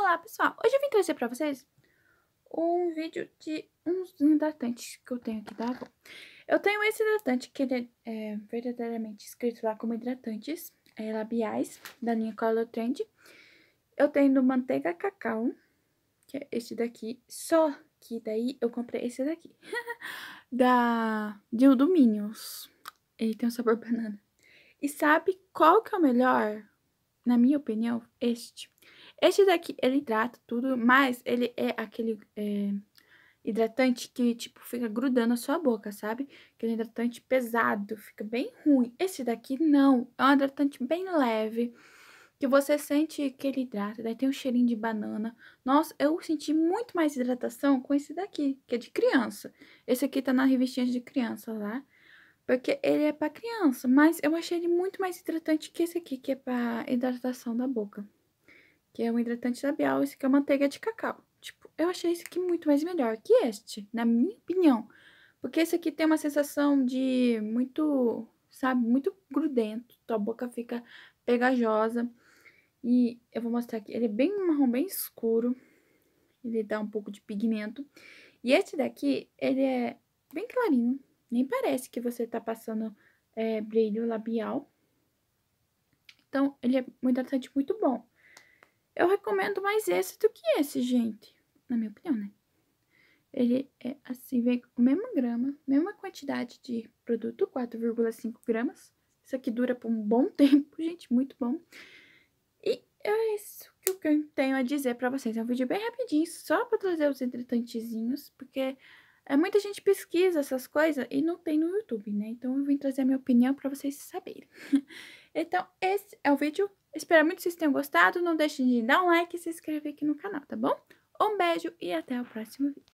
Olá pessoal, hoje eu vim trazer pra vocês um vídeo de uns hidratantes que eu tenho aqui da tá Avon. Eu tenho esse hidratante que ele é, verdadeiramente escrito lá como hidratantes é, labiais da linha Color Trend. Eu tenho do Manteiga Cacau, que é este daqui, só que daí eu comprei esse daqui, da de do Minions. Ele tem um sabor banana. E sabe qual que é o melhor? Na minha opinião, este. Este daqui, ele hidrata tudo, mas ele é aquele é, hidratante que, tipo, fica grudando a sua boca, sabe? Aquele é hidratante pesado, fica bem ruim. Esse daqui não, é um hidratante bem leve, que você sente que ele hidrata, daí tem um cheirinho de banana. Nossa, eu senti muito mais hidratação com esse daqui, que é de criança. Esse aqui tá na revistinha de criança lá, porque ele é pra criança, mas eu achei ele muito mais hidratante que esse aqui, que é pra hidratação da boca que é um hidratante labial, esse aqui é manteiga de cacau. Tipo, eu achei esse aqui muito mais melhor que este, na minha opinião. Porque esse aqui tem uma sensação de muito, sabe, muito grudento. Tua boca fica pegajosa. E eu vou mostrar aqui, ele é bem marrom, bem escuro. Ele dá um pouco de pigmento. E este daqui, ele é bem clarinho. Nem parece que você tá passando é, brilho labial. Então, ele é um hidratante muito bom. Eu recomendo mais esse do que esse, gente. Na minha opinião, né? Ele é assim, vem com o mesmo grama, mesma quantidade de produto, 4,5 gramas. Isso aqui dura por um bom tempo, gente, muito bom. E é isso que eu tenho a dizer pra vocês. É um vídeo bem rapidinho, só pra trazer os hidratantezinhos, porque é, muita gente pesquisa essas coisas e não tem no YouTube, né? Então eu vim trazer a minha opinião pra vocês saberem. então, esse é o vídeo. Espero muito que vocês tenham gostado. Não deixem de dar um like e se inscrever aqui no canal, tá bom? Um beijo e até o próximo vídeo.